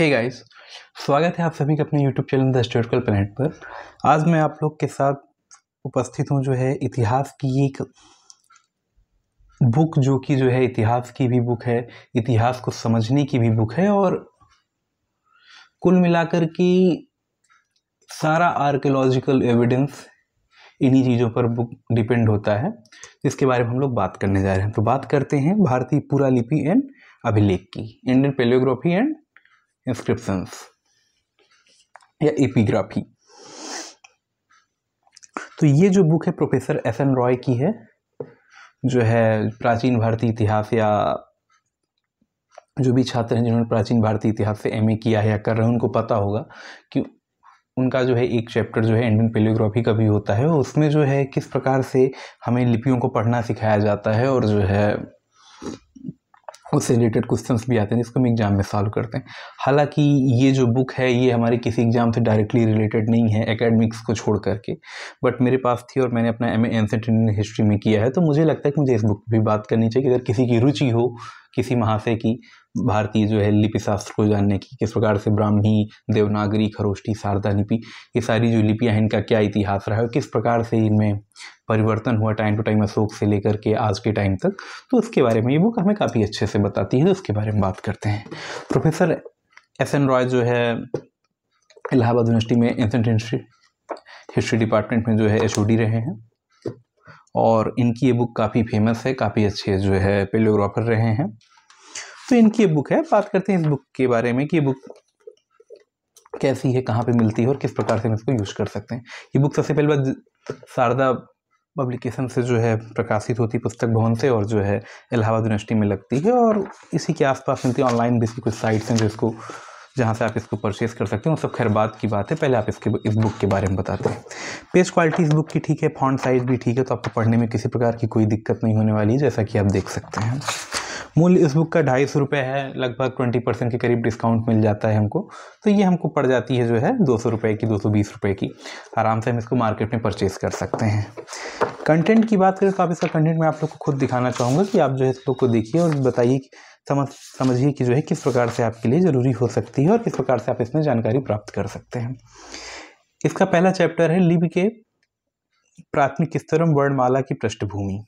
हे hey guys स्वागत है आप सभी का अपने YouTube channel the historical planet पर आज मैं आप लोग के साथ उपस्थित हूँ जो है इतिहास की एक बुक जो कि जो है इतिहास की भी बुक है इतिहास को समझने की भी बुक है और कुल मिलाकर के सारा आर्कियोलॉजिकल एविडेंस इन्हीं चीज़ों पर बुक डिपेंड होता है जिसके बारे में हम लोग बात करने जा रहे हैं तो बात करते हैं भारतीय पुरालिपि एंड अभिलेख की इंडियन पेलियोग्राफी एंड इंस्क्रिप्शन या एपीग्राफी तो ये जो बुक है प्रोफेसर एस एन रॉय की है जो है प्राचीन भारतीय इतिहास या जो भी छात्र हैं जिन्होंने प्राचीन भारतीय इतिहास से एमए किया है या कर रहे हैं उनको पता होगा कि उनका जो है एक चैप्टर जो है इंडियन पेलियोग्राफी का भी होता है उसमें जो है किस प्रकार से हमें लिपियों को पढ़ना सिखाया जाता है और जो है उससे रिलेटेड क्वेश्चन भी आते हैं जिसको हम एग्ज़ाम में सॉल्व करते हैं हालांकि ये जो बुक है ये हमारे किसी एग्ज़ाम से डायरेक्टली रिलेटेड नहीं है एकेडमिक्स को छोड़ करके बट मेरे पास थी और मैंने अपना M A ancient Indian history में किया है तो मुझे लगता है कि मुझे इस बुक पर भी बात करनी चाहिए कि अगर किसी की रुचि हो किसी महाशय की भारतीय जो है लिपि शास्त्र को जानने की किस प्रकार से ब्राह्मी देवनागरी खरोष्टी शारदा लिपि ये सारी जो लिपियाँ हैं इनका क्या इतिहास रहा है किस प्रकार से इनमें परिवर्तन हुआ टाइम टू टाइम अशोक से लेकर के आज के टाइम तक तो उसके बारे में ये बुक हमें काफ़ी अच्छे से बताती है तो उसके बारे में बात करते हैं प्रोफेसर एस एन रॉय जो है इलाहाबाद यूनिवर्सिटी में एंसेंट हिस्ट्री डिपार्टमेंट में जो है एच रहे हैं और इनकी ये बुक काफ़ी फेमस है काफ़ी अच्छे जो है पेलियोग्राफर रहे हैं तो इनकी ये बुक है बात करते हैं इस बुक के बारे में कि ये बुक कैसी है कहाँ पे मिलती है और किस प्रकार से हम इसको यूज़ कर सकते हैं ये बुक सबसे पहले बात शारदा पब्लिकेशन से जो है प्रकाशित होती पुस्तक भवन से और जो है इलाहाबाद यूनिवर्सिटी में लगती है और इसी के आसपास मिलती है ऑनलाइन भी इसकी कुछ साइट्स हैं जो इसको जहाँ से आप इसको परचेज़ कर सकते हैं वो सब खैर बात की बात है पहले आप इसके इस बुक के बारे में बताते हैं पेज क्वालिटी इस बुक की ठीक है फॉन्ट साइज़ भी ठीक है तो आपको पढ़ने में किसी प्रकार की कोई दिक्कत नहीं होने वाली है जैसा कि आप देख सकते हैं मूल्य इस बुक का ढाई सौ रुपये है लगभग ट्वेंटी परसेंट के करीब डिस्काउंट मिल जाता है हमको तो ये हमको पड़ जाती है जो है दो सौ रुपये की दो सौ बीस रुपये की आराम से हम इसको मार्केट में परचेज़ कर सकते हैं कंटेंट की बात करें तो आप इसका कंटेंट मैं आप लोग को खुद दिखाना चाहूँगा कि आप जो है इस बुक को देखिए और बताइए समझ समझिए कि जो है किस प्रकार से आपके लिए ज़रूरी हो सकती है और किस प्रकार से आप इसमें जानकारी प्राप्त कर सकते हैं इसका पहला चैप्टर है लिब के प्राथमिक स्तरम वर्णमाला की पृष्ठभूमि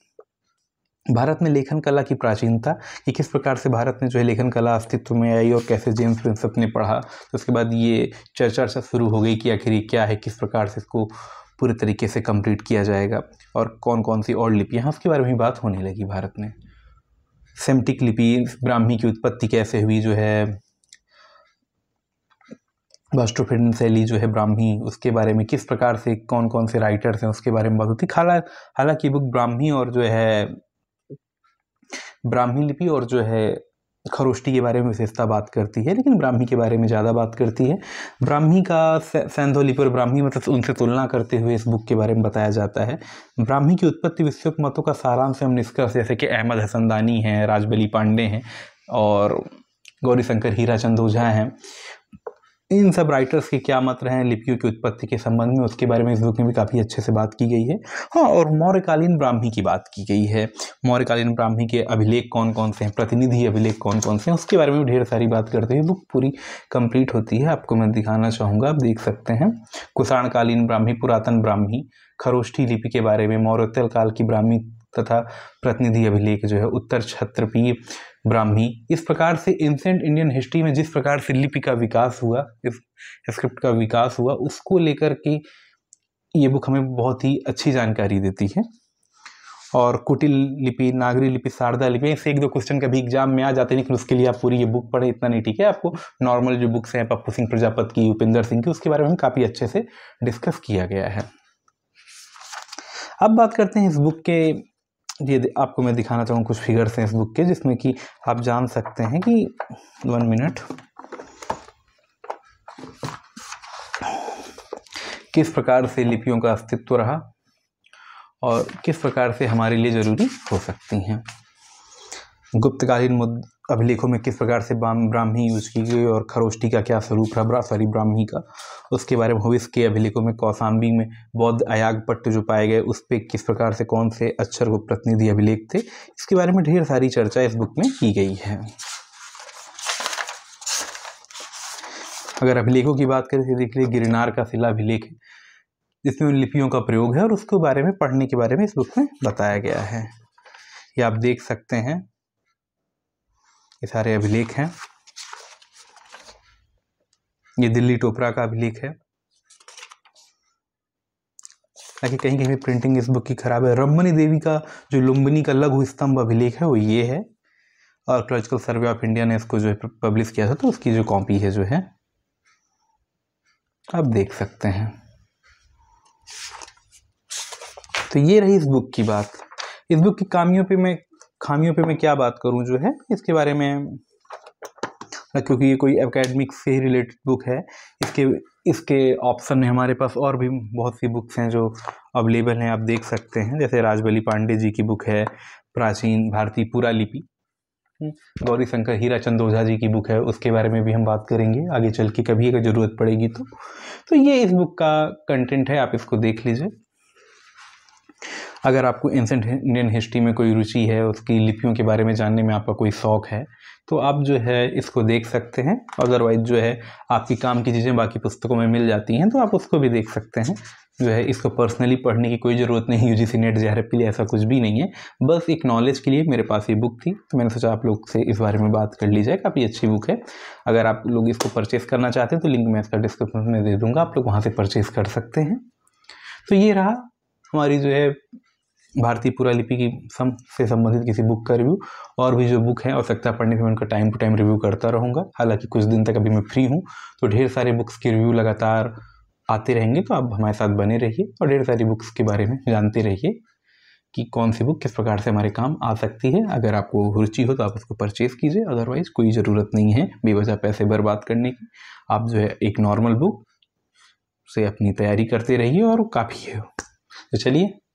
भारत में लेखन कला की प्राचीनता कि किस प्रकार से भारत में जो है लेखन कला अस्तित्व में आई और कैसे जेम्स प्रिंसप ने पढ़ा तो उसके बाद ये चर्चा शुरू हो गई कि आखिर ये क्या है किस प्रकार से इसको पूरे तरीके से कंप्लीट किया जाएगा और कौन कौन सी और लिपियाँ उसके बारे में बात होने लगी भारत में सेमटिक लिपि ब्राह्मी की उत्पत्ति कैसे हुई जो है बास्ट्रोफिडन शैली जो है ब्राह्मी उसके बारे में किस प्रकार से कौन कौन से राइटर्स हैं उसके बारे में बात होती हालांकि बुक ब्राह्मी और जो है ब्राह्मी लिपि और जो है खरोष्टी के बारे में विशेषता बात करती है लेकिन ब्राह्मी के बारे में ज़्यादा बात करती है ब्राह्मी का सैंधो लिपि और ब्राह्मी मतलब उनसे तुलना करते हुए इस बुक के बारे में बताया जाता है ब्राह्मी की उत्पत्ति विश्वक मतों का सारांश हम निष्कर्ष जैसे कि अहमद हसनदानी हैं राजबली पांडे हैं और गौरीशंकर हीरा चंद ओझा हैं इन सब राइटर्स के क्या मत रहे हैं लिपियों की उत्पत्ति के संबंध में उसके बारे में इस बुक में भी काफ़ी अच्छे से बात की गई है हाँ और मौर्यकालीन ब्राह्मी की बात की गई है मौर्यकालीन ब्राह्मी के अभिलेख कौन कौन से हैं प्रतिनिधि अभिलेख कौन कौन से हैं उसके बारे में भी ढेर सारी बात करते हुए बुक पूरी कंप्लीट होती है आपको मैं दिखाना चाहूँगा आप देख सकते हैं कुषाणकालीन ब्राह्मी पुरातन ब्राह्मी खरोष्ठी लिपि के बारे में मौर्योत्तर काल की ब्राह्मी तथा प्रतिनिधि अभिलेख जो है उत्तर छत्रपीय ब्राह्मी इस प्रकार से एंशेंट इंडियन हिस्ट्री में जिस प्रकार से लिपि का विकास हुआ इस स्क्रिप्ट का विकास हुआ उसको लेकर के ये बुक हमें बहुत ही अच्छी जानकारी देती है और कुटिल लिपि नागरी लिपि शारदा लिपि इससे एक दो क्वेश्चन कभी एग्जाम में आ जाते हैं लेकिन उसके लिए आप पूरी ये बुक पढ़े इतना नहीं ठीक है आपको नॉर्मल जो बुक्स हैं पप्पू सिंह प्रजापत की उपेंद्र सिंह की उसके बारे में काफ़ी अच्छे से डिस्कस किया गया है अब बात करते हैं इस बुक के ये आपको मैं दिखाना चाहूँ कुछ फिगर्स हैं इस बुक के जिसमें कि आप जान सकते हैं कि वन मिनट किस प्रकार से लिपियों का अस्तित्व रहा और किस प्रकार से हमारे लिए ज़रूरी हो सकती हैं गुप्तकालीन मुद अभिलेखों में किस प्रकार से ब्राह्मी यूज की गई और खरोष्टी का क्या स्वरूप रहा सॉरी ब्राह्मी का उसके बारे में भविष्य के अभिलेखों में कौसाम्बी में बौद्ध अयाग पट्ट जो पाए गए उस पर किस प्रकार से कौन से अक्षर को प्रतिनिधि अभिलेख थे इसके बारे में ढेर सारी चर्चा इस बुक में की गई है अगर अभिलेखों की बात करें तो देख लीजिए गिरनार का शिला अभिलेख है जिसमें लिपियों का प्रयोग है और उसके बारे में पढ़ने के बारे में इस बुक में बताया गया है ये आप देख सकते हैं ये सारे अभिलेख हैं ये दिल्ली टोपरा का अभिलेख है ताकि कहीं कहीं प्रिंटिंग इस बुक की खराब है रमनी देवी का जो लुम्बिनी का लघु स्तंभ अभिलेख है वो ये है आर्कोलॉजिकल सर्वे ऑफ इंडिया ने इसको जो है पब्लिश किया था तो उसकी जो कॉपी है जो है आप देख सकते हैं तो ये रही इस बुक की बात इस बुक की कामियों पे मैं खामियों पे मैं क्या बात करूँ जो है इसके बारे में क्योंकि ये कोई एकेडमिक से ही रिलेटेड बुक है इसके इसके ऑप्शन में हमारे पास और भी बहुत सी बुक्स हैं जो अवेलेबल हैं आप देख सकते हैं जैसे राजबली पांडे जी की बुक है प्राचीन भारतीय पुरा लिपि हम्म, गौरी शंकर हीरा ओझा जी की बुक है उसके बारे में भी हम बात करेंगे आगे चल के कभी अगर ज़रूरत पड़ेगी तो तो ये इस बुक का कंटेंट है आप इसको देख लीजिए अगर आपको एंसेंट इंडियन हिस्ट्री में कोई रुचि है उसकी लिपियों के बारे में जानने में आपका कोई शौक़ है तो आप जो है इसको देख सकते हैं अदरवाइज़ जो है आपकी काम की चीज़ें बाकी पुस्तकों में मिल जाती हैं तो आप उसको भी देख सकते हैं जो है इसको पर्सनली पढ़ने की कोई ज़रूरत नहीं यू जी सी नेट जहर के लिए ऐसा कुछ भी नहीं है बस एक नॉलेज के लिए मेरे पास ये बुक थी तो मैंने सोचा आप लोग से इस बारे में बात कर ली जाए काफ़ी अच्छी बुक है अगर आप लोग इसको परचेस करना चाहते हैं तो लिंक मैं इसका डिस्क्रिप्शन में दे दूँगा आप लोग वहाँ से परचेस कर सकते हैं तो ये रहा हमारी जो है भारतीय पुरालिपि की सम से संबंधित किसी बुक का रिव्यू और भी जो बुक हैं आवश्यकता पढ़ने पर मैं उनका टाइम टू टाइम रिव्यू करता रहूँगा हालांकि कुछ दिन तक अभी मैं फ्री हूँ तो ढेर सारे बुक्स के रिव्यू लगातार आते रहेंगे तो आप हमारे साथ बने रहिए और ढेर सारी बुक्स के बारे में जानते रहिए कि कौन सी बुक किस प्रकार से हमारे काम आ सकती है अगर आपको रुचि हो तो आप उसको परचेज़ कीजिए अदरवाइज़ कोई ज़रूरत नहीं है बेवजह पैसे बर्बाद करने की आप जो है एक नॉर्मल बुक से अपनी तैयारी करते रहिए और काफ़ी है तो चलिए